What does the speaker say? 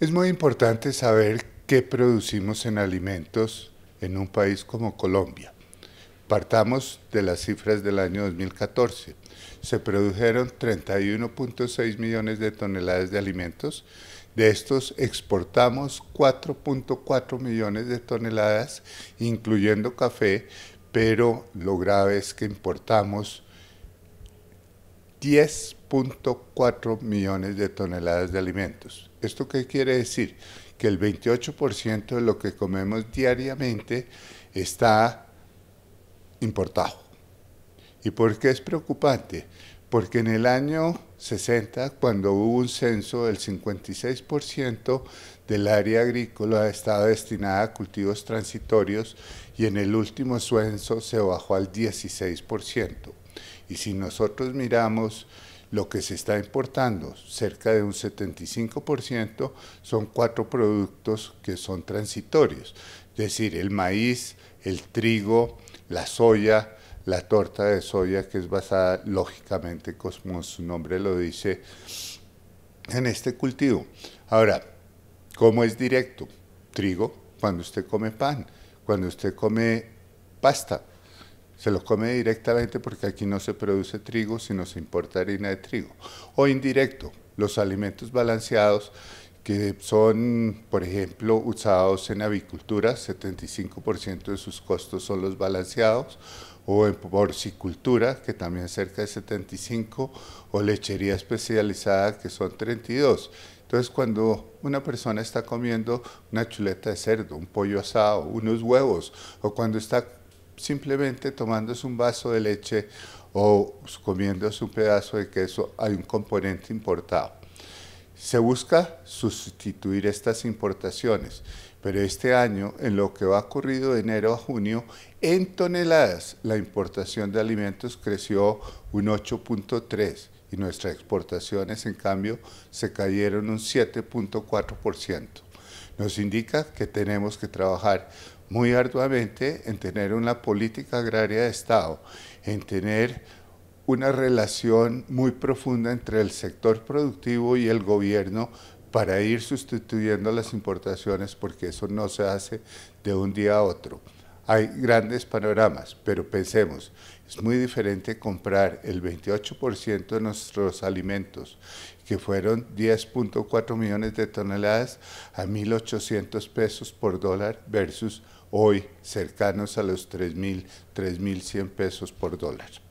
Es muy importante saber qué producimos en alimentos en un país como Colombia. Partamos de las cifras del año 2014. Se produjeron 31.6 millones de toneladas de alimentos. De estos exportamos 4.4 millones de toneladas, incluyendo café, pero lo grave es que importamos 10 4 millones de toneladas de alimentos. ¿Esto qué quiere decir? Que el 28% de lo que comemos diariamente está importado. ¿Y por qué es preocupante? Porque en el año 60, cuando hubo un censo, el 56% del área agrícola estaba destinada a cultivos transitorios y en el último censo se bajó al 16%. Y si nosotros miramos lo que se está importando, cerca de un 75%, son cuatro productos que son transitorios, es decir, el maíz, el trigo, la soya, la torta de soya que es basada lógicamente, como su nombre lo dice, en este cultivo. Ahora, ¿cómo es directo? Trigo, cuando usted come pan, cuando usted come pasta, se los come directamente porque aquí no se produce trigo, sino se importa harina de trigo. O indirecto, los alimentos balanceados que son, por ejemplo, usados en avicultura, 75% de sus costos son los balanceados, o en porcicultura, que también cerca de 75, o lechería especializada, que son 32. Entonces, cuando una persona está comiendo una chuleta de cerdo, un pollo asado, unos huevos, o cuando está simplemente tomándose un vaso de leche o comiéndose un pedazo de queso, hay un componente importado. Se busca sustituir estas importaciones, pero este año, en lo que va ocurrido de enero a junio, en toneladas la importación de alimentos creció un 8.3% y nuestras exportaciones, en cambio, se cayeron un 7.4%. Nos indica que tenemos que trabajar muy arduamente en tener una política agraria de Estado, en tener una relación muy profunda entre el sector productivo y el gobierno para ir sustituyendo las importaciones porque eso no se hace de un día a otro hay grandes panoramas, pero pensemos, es muy diferente comprar el 28% de nuestros alimentos, que fueron 10.4 millones de toneladas, a 1.800 pesos por dólar versus hoy cercanos a los 3.000, 3.100 pesos por dólar.